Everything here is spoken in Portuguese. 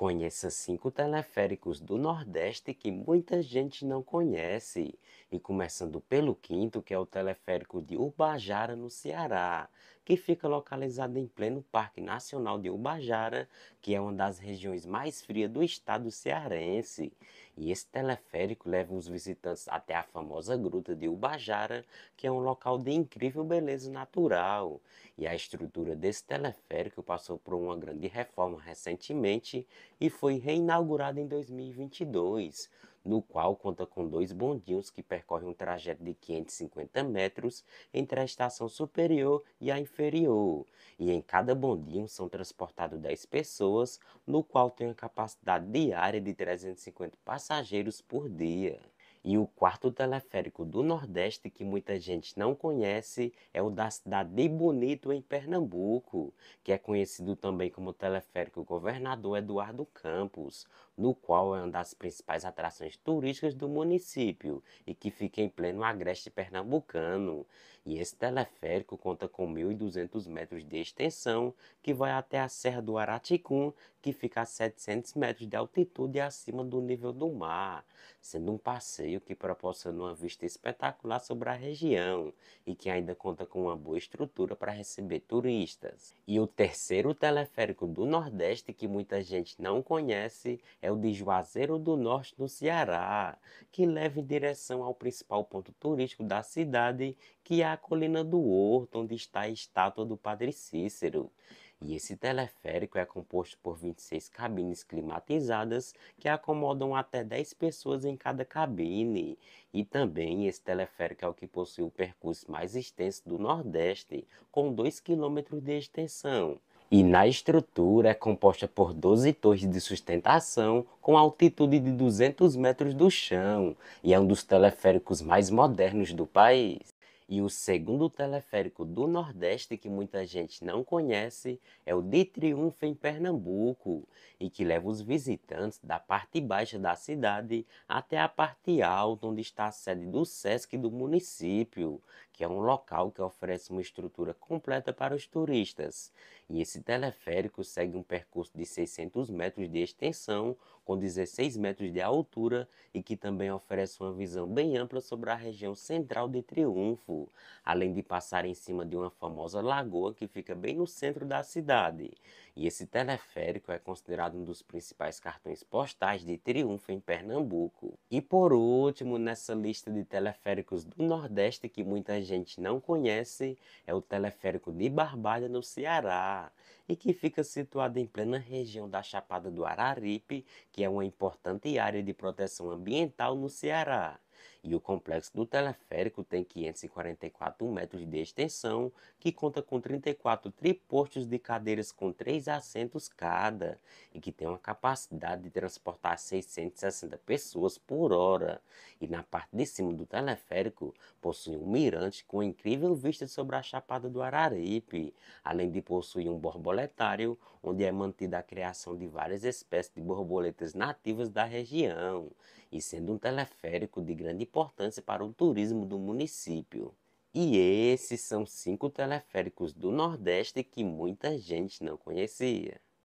Conheça cinco teleféricos do Nordeste que muita gente não conhece. E começando pelo quinto, que é o teleférico de Ubajara, no Ceará, que fica localizado em pleno Parque Nacional de Ubajara, que é uma das regiões mais frias do estado cearense. E esse teleférico leva os visitantes até a famosa Gruta de Ubajara, que é um local de incrível beleza natural. E a estrutura desse teleférico passou por uma grande reforma recentemente e foi reinaugurada em 2022, no qual conta com dois bondinhos que percorrem um trajeto de 550 metros entre a estação superior e a inferior. E em cada bondinho são transportados 10 pessoas, no qual tem a capacidade diária de 350 passageiros por dia. E o quarto teleférico do Nordeste que muita gente não conhece é o da cidade de Bonito, em Pernambuco, que é conhecido também como Teleférico Governador Eduardo Campos, no qual é uma das principais atrações turísticas do município e que fica em pleno agreste pernambucano. E esse teleférico conta com 1.200 metros de extensão, que vai até a Serra do Araticum, que fica a 700 metros de altitude acima do nível do mar, sendo um passeio que proporciona uma vista espetacular sobre a região e que ainda conta com uma boa estrutura para receber turistas. E o terceiro teleférico do Nordeste que muita gente não conhece é o de Juazeiro do Norte, no Ceará, que leva em direção ao principal ponto turístico da cidade que é a colina do Horto, onde está a estátua do Padre Cícero. E esse teleférico é composto por 26 cabines climatizadas que acomodam até 10 pessoas em cada cabine. E também esse teleférico é o que possui o percurso mais extenso do Nordeste, com 2 km de extensão. E na estrutura é composta por 12 torres de sustentação com altitude de 200 metros do chão e é um dos teleféricos mais modernos do país. E o segundo teleférico do Nordeste que muita gente não conhece é o de Triunfo em Pernambuco, e que leva os visitantes da parte baixa da cidade até a parte alta, onde está a sede do SESC do município, que é um local que oferece uma estrutura completa para os turistas e esse teleférico segue um percurso de 600 metros de extensão, com 16 metros de altura e que também oferece uma visão bem ampla sobre a região central de Triunfo, além de passar em cima de uma famosa lagoa que fica bem no centro da cidade. E esse teleférico é considerado um dos principais cartões postais de Triunfo em Pernambuco. E por último, nessa lista de teleféricos do Nordeste que muita gente não conhece, é o teleférico de Barbada no Ceará e que fica situada em plena região da Chapada do Araripe, que é uma importante área de proteção ambiental no Ceará e o complexo do teleférico tem 544 metros de extensão, que conta com 34 tripostos de cadeiras com 3 assentos cada, e que tem uma capacidade de transportar 660 pessoas por hora. E na parte de cima do teleférico possui um mirante com incrível vista sobre a Chapada do Araripe, além de possuir um borboletário, onde é mantida a criação de várias espécies de borboletas nativas da região, e sendo um teleférico de grande importância para o turismo do município. E esses são cinco teleféricos do Nordeste que muita gente não conhecia.